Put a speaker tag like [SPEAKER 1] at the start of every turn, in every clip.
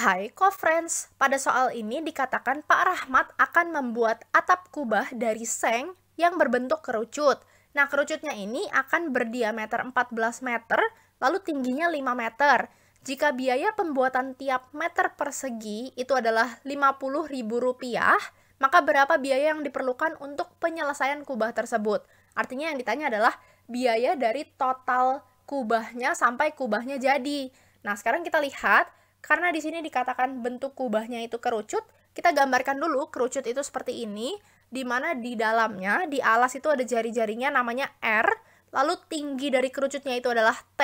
[SPEAKER 1] Hai co-friends, pada soal ini dikatakan Pak Rahmat akan membuat atap kubah dari seng yang berbentuk kerucut. Nah, kerucutnya ini akan berdiameter 14 meter, lalu tingginya 5 meter. Jika biaya pembuatan tiap meter persegi itu adalah Rp50.000, maka berapa biaya yang diperlukan untuk penyelesaian kubah tersebut? Artinya yang ditanya adalah biaya dari total kubahnya sampai kubahnya jadi. Nah, sekarang kita lihat karena di sini dikatakan bentuk kubahnya itu kerucut, kita gambarkan dulu kerucut itu seperti ini, di mana di dalamnya, di alas itu ada jari-jarinya namanya R, lalu tinggi dari kerucutnya itu adalah T,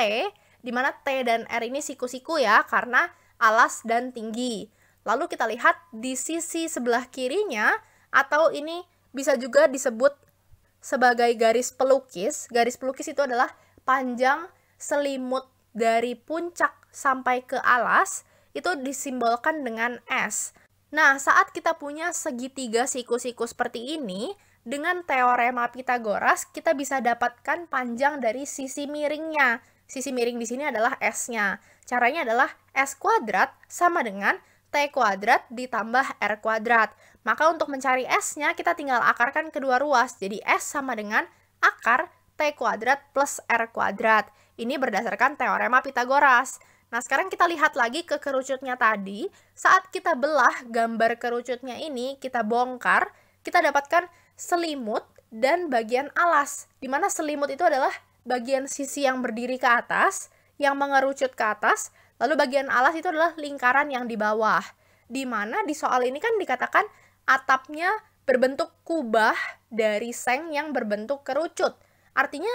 [SPEAKER 1] di mana T dan R ini siku-siku ya, karena alas dan tinggi. Lalu kita lihat di sisi sebelah kirinya, atau ini bisa juga disebut sebagai garis pelukis. Garis pelukis itu adalah panjang selimut dari puncak sampai ke alas itu disimbolkan dengan S. Nah, saat kita punya segitiga siku-siku seperti ini, dengan teorema Pitagoras kita bisa dapatkan panjang dari sisi miringnya. Sisi miring di sini adalah S-nya. Caranya adalah S kuadrat sama dengan T kuadrat ditambah R kuadrat. Maka untuk mencari S-nya kita tinggal akarkan kedua ruas. Jadi S sama dengan akar T kuadrat plus R kuadrat. Ini berdasarkan teorema Pitagoras. Nah, sekarang kita lihat lagi ke kerucutnya tadi. Saat kita belah gambar kerucutnya ini, kita bongkar, kita dapatkan selimut dan bagian alas. Di mana selimut itu adalah bagian sisi yang berdiri ke atas, yang mengerucut ke atas, lalu bagian alas itu adalah lingkaran yang di bawah. Di mana di soal ini kan dikatakan atapnya berbentuk kubah dari seng yang berbentuk kerucut. Artinya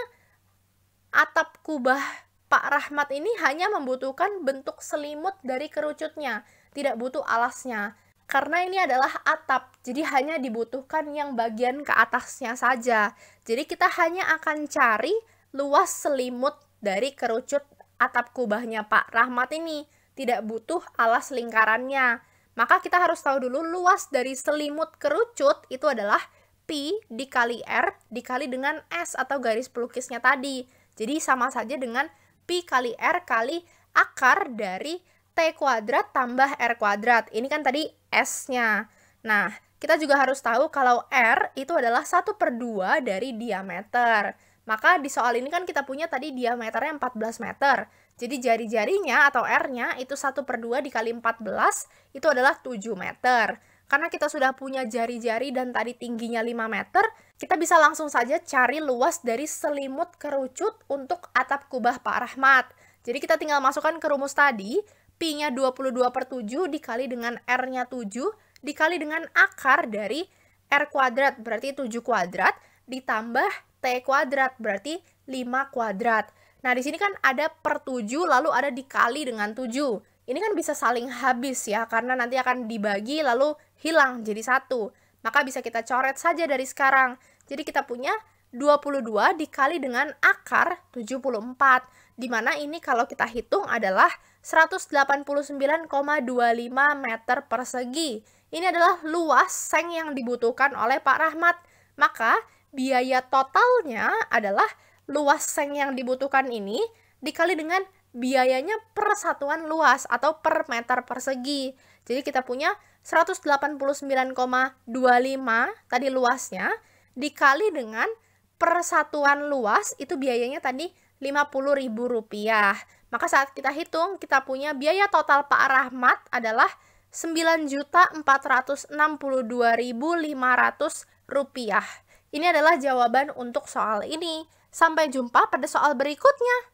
[SPEAKER 1] atap kubah Pak Rahmat ini hanya membutuhkan bentuk selimut dari kerucutnya, tidak butuh alasnya. Karena ini adalah atap, jadi hanya dibutuhkan yang bagian ke atasnya saja. Jadi kita hanya akan cari luas selimut dari kerucut atap kubahnya Pak Rahmat ini, tidak butuh alas lingkarannya. Maka kita harus tahu dulu luas dari selimut kerucut itu adalah pi dikali r dikali dengan s atau garis pelukisnya tadi. Jadi sama saja dengan pi kali r kali akar dari t kuadrat tambah r kuadrat. Ini kan tadi s-nya. Nah, kita juga harus tahu kalau r itu adalah 1 per 2 dari diameter. Maka di soal ini kan kita punya tadi diameternya 14 meter. Jadi jari-jarinya atau R-nya itu 1 per 2 dikali 14 itu adalah 7 meter. Karena kita sudah punya jari-jari dan tadi tingginya 5 meter, kita bisa langsung saja cari luas dari selimut kerucut untuk atap kubah Pak Rahmat. Jadi kita tinggal masukkan ke rumus tadi, Pi-nya 22 per 7 dikali dengan R-nya 7 dikali dengan akar dari R kuadrat berarti 7 kuadrat ditambah T kuadrat berarti 5 kuadrat. Nah, di sini kan ada per 7 lalu ada dikali dengan 7 ini kan bisa saling habis ya karena nanti akan dibagi lalu hilang jadi satu maka bisa kita coret saja dari sekarang. Jadi kita punya 22 dikali dengan akar 74, di mana ini kalau kita hitung adalah 189,25 meter persegi. Ini adalah luas seng yang dibutuhkan oleh Pak Rahmat. Maka biaya totalnya adalah luas seng yang dibutuhkan ini dikali dengan biayanya per satuan luas atau per meter persegi. Jadi kita punya 189,25 tadi luasnya dikali dengan persatuan luas itu biayanya tadi Rp50.000. Maka saat kita hitung kita punya biaya total Pak Rahmat adalah Rp9.462.500. Ini adalah jawaban untuk soal ini. Sampai jumpa pada soal berikutnya.